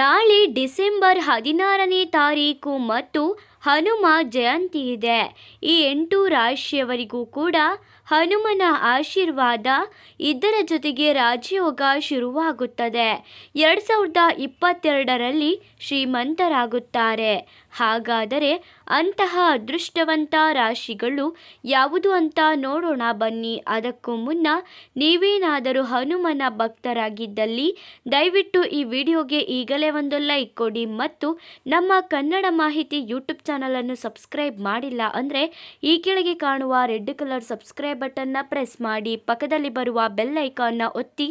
ನಾಳೆ ಡಿಸೆಂಬರ್ ಹದಿನಾರನೇ ತಾರೀಕು ಮತ್ತು ಹನುಮ ಜಯಂತಿ ಇದೆ ಈ ಎಂಟು ರಾಶಿಯವರಿಗೂ ಕೂಡ ಹನುಮನ ಆಶೀರ್ವಾದ ಇದರ ಜೊತೆಗೆ ರಾಜಯೋಗ ಶುರುವಾಗುತ್ತದೆ ಎರಡು ಸಾವಿರದ ಇಪ್ಪತ್ತೆರಡರಲ್ಲಿ ಶ್ರೀಮಂತರಾಗುತ್ತಾರೆ ಹಾಗಾದರೆ ಅಂತಹ ಅದೃಷ್ಟವಂತ ರಾಶಿಗಳು ಯಾವುದು ಅಂತ ನೋಡೋಣ ಬನ್ನಿ ಅದಕ್ಕೂ ಮುನ್ನ ನೀವೇನಾದರೂ ಹನುಮನ ಭಕ್ತರಾಗಿದ್ದಲ್ಲಿ ದಯವಿಟ್ಟು ಈ ವಿಡಿಯೋಗೆ ಈಗಲೇ ಒಂದು ಲೈಕ್ ಕೊಡಿ ಮತ್ತು ನಮ್ಮ ಕನ್ನಡ ಮಾಹಿತಿ ಯೂಟ್ಯೂಬ್ ಚಾನಲನ್ನು ಸಬ್ಸ್ಕ್ರೈಬ್ ಮಾಡಿಲ್ಲ ಅಂದರೆ ಈ ಕೆಳಗೆ ಕಾಣುವ ರೆಡ್ ಕಲರ್ ಸಬ್ಸ್ಕ್ರೈಬ್ ಬಟನ್ನ ಪ್ರೆಸ್ ಮಾಡಿ ಪಕ್ಕದಲ್ಲಿ ಬರುವ ಬೆಲ್ ಐಕಾನ್ನ ಒತ್ತಿ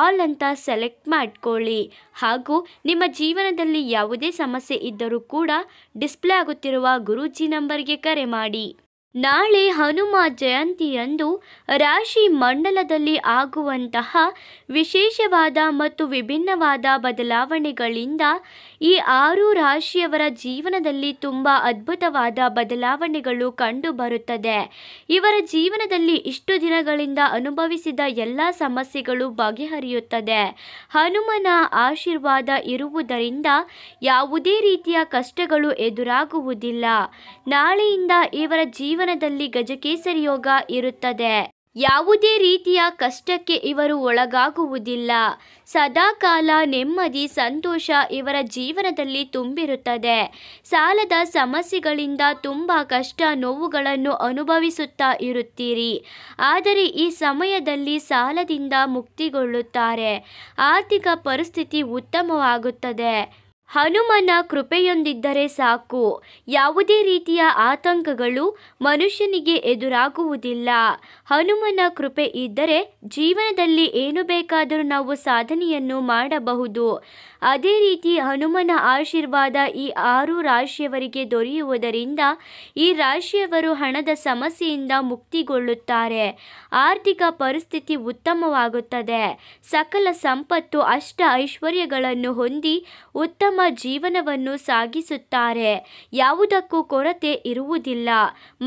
ಆಲ್ ಅಂತ ಸೆಲೆಕ್ಟ್ ಮಾಡಿಕೊಳ್ಳಿ ಹಾಗೂ ನಿಮ್ಮ ಜೀವನದಲ್ಲಿ ಯಾವುದೇ ಸಮಸ್ಯೆ ಇದ್ದರೂ ಕೂಡ ಡಿಸ್ಪ್ಲೇ ಆಗುತ್ತಿರುವ ಗುರೂಜಿ ನಂಬರ್ಗೆ ಕರೆ ಮಾಡಿ ನಾಳೆ ಹನುಮ ಜಯಂತಿಯಂದು ರಾಶಿ ಮಂಡಲದಲ್ಲಿ ಆಗುವಂತಹ ವಿಶೇಷವಾದ ಮತ್ತು ವಿಭಿನ್ನವಾದ ಬದಲಾವಣೆಗಳಿಂದ ಈ ಆರು ರಾಶಿಯವರ ಜೀವನದಲ್ಲಿ ತುಂಬ ಅದ್ಭುತವಾದ ಬದಲಾವಣೆಗಳು ಕಂಡುಬರುತ್ತದೆ ಇವರ ಜೀವನದಲ್ಲಿ ಇಷ್ಟು ದಿನಗಳಿಂದ ಅನುಭವಿಸಿದ ಎಲ್ಲ ಸಮಸ್ಯೆಗಳು ಬಗೆಹರಿಯುತ್ತದೆ ಹನುಮನ ಆಶೀರ್ವಾದ ಇರುವುದರಿಂದ ಯಾವುದೇ ರೀತಿಯ ಕಷ್ಟಗಳು ಎದುರಾಗುವುದಿಲ್ಲ ನಾಳೆಯಿಂದ ಇವರ ಜೀವ ಜೀವನದಲ್ಲಿ ಗಜಕೇಸರಿ ಯೋಗ ಇರುತ್ತದೆ ಯಾವುದೇ ರೀತಿಯ ಕಷ್ಟಕ್ಕೆ ಇವರು ಒಳಗಾಗುವುದಿಲ್ಲ ಸದಾಕಾಲ ನೆಮ್ಮದಿ ಸಂತೋಷ ಇವರ ಜೀವನದಲ್ಲಿ ತುಂಬಿರುತ್ತದೆ ಸಾಲದ ಸಮಸ್ಯೆಗಳಿಂದ ತುಂಬ ಕಷ್ಟ ನೋವುಗಳನ್ನು ಅನುಭವಿಸುತ್ತಾ ಇರುತ್ತೀರಿ ಆದರೆ ಈ ಸಮಯದಲ್ಲಿ ಸಾಲದಿಂದ ಮುಕ್ತಿಗೊಳ್ಳುತ್ತಾರೆ ಆರ್ಥಿಕ ಪರಿಸ್ಥಿತಿ ಉತ್ತಮವಾಗುತ್ತದೆ ಹನುಮನ ಕೃಪೆಯೊಂದಿದ್ದರೆ ಸಾಕು ಯಾವುದೇ ರೀತಿಯ ಆತಂಕಗಳು ಮನುಷ್ಯನಿಗೆ ಎದುರಾಗುವುದಿಲ್ಲ ಹನುಮನ ಕೃಪೆ ಇದ್ದರೆ ಜೀವನದಲ್ಲಿ ಏನು ಬೇಕಾದರೂ ನಾವು ಸಾಧನೆಯನ್ನು ಮಾಡಬಹುದು ಅದೇ ರೀತಿ ಹನುಮನ ಆಶೀರ್ವಾದ ಈ ಆರು ರಾಶಿಯವರಿಗೆ ದೊರೆಯುವುದರಿಂದ ಈ ರಾಶಿಯವರು ಹಣದ ಸಮಸ್ಯೆಯಿಂದ ಮುಕ್ತಿಗೊಳ್ಳುತ್ತಾರೆ ಆರ್ಥಿಕ ಪರಿಸ್ಥಿತಿ ಉತ್ತಮವಾಗುತ್ತದೆ ಸಕಲ ಸಂಪತ್ತು ಅಷ್ಟ ಐಶ್ವರ್ಯಗಳನ್ನು ಹೊಂದಿ ಉತ್ತಮ ಜೀವನವನ್ನು ಸಾಗಿಸುತ್ತಾರೆ ಯಾವುದಕ್ಕೂ ಕೊರತೆ ಇರುವುದಿಲ್ಲ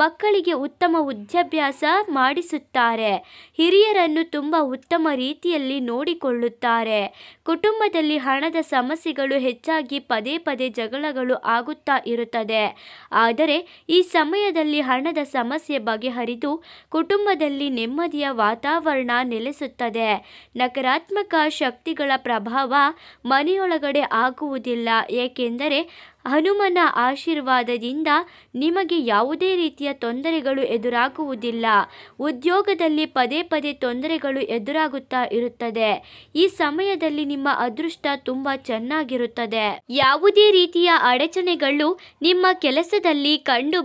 ಮಕ್ಕಳಿಗೆ ಉತ್ತಮ ವಿದ್ಯಾಭ್ಯಾಸ ಮಾಡಿಸುತ್ತಾರೆ ಹಿರಿಯರನ್ನು ತುಂಬ ಉತ್ತಮ ರೀತಿಯಲ್ಲಿ ನೋಡಿಕೊಳ್ಳುತ್ತಾರೆ ಕುಟುಂಬದಲ್ಲಿ ಹಣದ ಸಮಸ್ಯೆಗಳು ಹೆಚ್ಚಾಗಿ ಪದೇ ಪದೇ ಜಗಳಗಳು ಆಗುತ್ತಾ ಇರುತ್ತದೆ ಆದರೆ ಈ ಸಮಯದಲ್ಲಿ ಹಣದ ಸಮಸ್ಯೆ ಬಗೆಹರಿದು ಕುಟುಂಬದಲ್ಲಿ ನೆಮ್ಮದಿಯ ವಾತಾವರಣ ನೆಲೆಸುತ್ತದೆ ನಕಾರಾತ್ಮಕ ಶಕ್ತಿಗಳ ಪ್ರಭಾವ ಮನೆಯೊಳಗಡೆ ಆಗುವುದಿಲ್ಲ ಇಲ್ಲ ಏಕೆಂದರೆ ಹನುಮನ ಆಶೀರ್ವಾದದಿಂದ ನಿಮಗೆ ಯಾವುದೇ ರೀತಿಯ ತೊಂದರೆಗಳು ಎದುರಾಗುವುದಿಲ್ಲ ಉದ್ಯೋಗದಲ್ಲಿ ಪದೇ ಪದೇ ತೊಂದರೆಗಳು ಎದುರಾಗುತ್ತಾ ಇರುತ್ತದೆ ಈ ಸಮಯದಲ್ಲಿ ನಿಮ್ಮ ಅದೃಷ್ಟ ತುಂಬ ಚೆನ್ನಾಗಿರುತ್ತದೆ ಯಾವುದೇ ರೀತಿಯ ಅಡಚಣೆಗಳು ನಿಮ್ಮ ಕೆಲಸದಲ್ಲಿ ಕಂಡು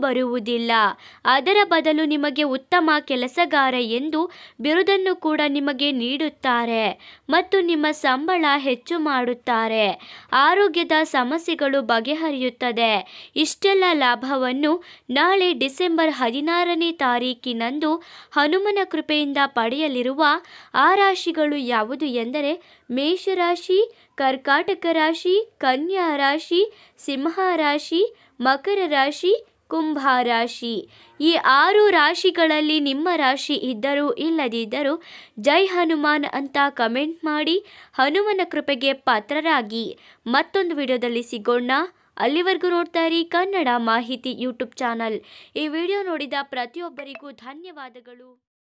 ಅದರ ಬದಲು ನಿಮಗೆ ಉತ್ತಮ ಕೆಲಸಗಾರ ಎಂದು ಬಿರುದನ್ನು ಕೂಡ ನಿಮಗೆ ನೀಡುತ್ತಾರೆ ಮತ್ತು ನಿಮ್ಮ ಸಂಬಳ ಹೆಚ್ಚು ಮಾಡುತ್ತಾರೆ ಆರೋಗ್ಯದ ಸಮಸ್ಯೆಗಳು ಬಗೆಹರಿ ಮುಂದುವರಿಯುತ್ತದೆ ಇಷ್ಟೆಲ್ಲ ಲಾಭವನ್ನು ನಾಳೆ ಡಿಸೆಂಬರ್ ಹದಿನಾರನೇ ತಾರೀಕಿನಂದು ಹನುಮನ ಕೃಪೆಯಿಂದ ಪಡೆಯಲಿರುವ ಆ ರಾಶಿಗಳು ಯಾವುದು ಎಂದರೆ ಮೇಷರಾಶಿ ಕರ್ಕಾಟಕ ರಾಶಿ ಕನ್ಯಾ ರಾಶಿ ಸಿಂಹ ರಾಶಿ ಮಕರ ರಾಶಿ ಕುಂಭ ರಾಶಿ ಈ ಆರು ರಾಶಿಗಳಲ್ಲಿ ನಿಮ್ಮ ರಾಶಿ ಇದ್ದರೂ ಇಲ್ಲದಿದ್ದರೂ ಜೈ ಹನುಮಾನ್ ಅಂತ ಕಮೆಂಟ್ ಮಾಡಿ ಹನುಮನ ಕೃಪೆಗೆ ಪಾತ್ರರಾಗಿ ಮತ್ತೊಂದು ವಿಡಿಯೋದಲ್ಲಿ ಸಿಗೋಣ ಅಲ್ಲಿವರೆಗೂ ನೋಡ್ತಾ ಇರಿ ಕನ್ನಡ ಮಾಹಿತಿ ಯೂಟ್ಯೂಬ್ ಚಾನಲ್ ಈ ವಿಡಿಯೋ ನೋಡಿದ ಪ್ರತಿಯೊಬ್ಬರಿಗೂ ಧನ್ಯವಾದಗಳು